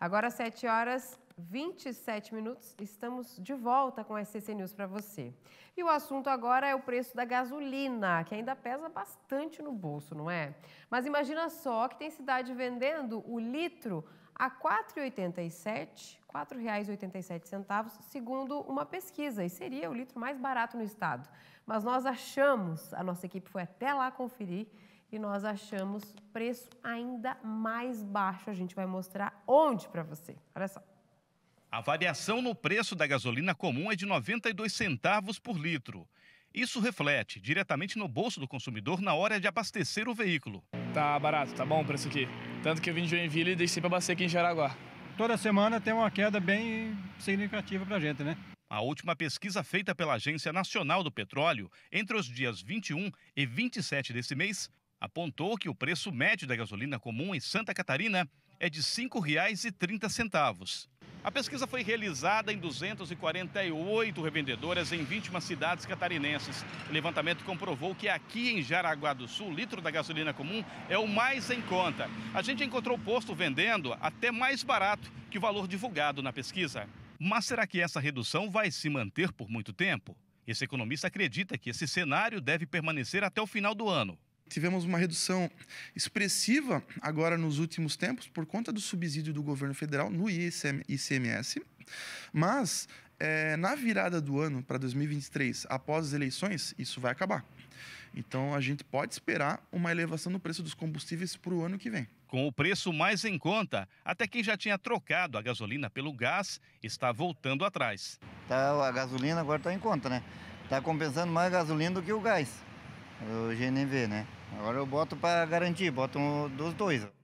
Agora, 7 horas 27 minutos, estamos de volta com a SCC News para você. E o assunto agora é o preço da gasolina, que ainda pesa bastante no bolso, não é? Mas imagina só que tem cidade vendendo o litro a R$ 4,87, R$ 4,87, segundo uma pesquisa, e seria o litro mais barato no estado. Mas nós achamos, a nossa equipe foi até lá conferir, e nós achamos preço ainda mais baixo. A gente vai mostrar onde para você. Olha só. A variação no preço da gasolina comum é de 92 centavos por litro. Isso reflete diretamente no bolso do consumidor na hora de abastecer o veículo. Tá barato, tá bom o preço aqui. Tanto que eu vim de Joinville e deixei para abastecer aqui em Jaraguá. Toda semana tem uma queda bem significativa para a gente, né? A última pesquisa feita pela Agência Nacional do Petróleo, entre os dias 21 e 27 desse mês, apontou que o preço médio da gasolina comum em Santa Catarina é de R$ 5,30. A pesquisa foi realizada em 248 revendedoras em 21 cidades catarinenses. O levantamento comprovou que aqui em Jaraguá do Sul, o litro da gasolina comum é o mais em conta. A gente encontrou posto vendendo até mais barato que o valor divulgado na pesquisa. Mas será que essa redução vai se manter por muito tempo? Esse economista acredita que esse cenário deve permanecer até o final do ano tivemos uma redução expressiva agora nos últimos tempos por conta do subsídio do governo federal no ICMS, mas é, na virada do ano para 2023, após as eleições, isso vai acabar. Então a gente pode esperar uma elevação no preço dos combustíveis para o ano que vem. Com o preço mais em conta, até quem já tinha trocado a gasolina pelo gás está voltando atrás. Tá, a gasolina agora está em conta, né? Está compensando mais a gasolina do que o gás, o GNV, né? Agora eu boto para garantir, boto um dos dois.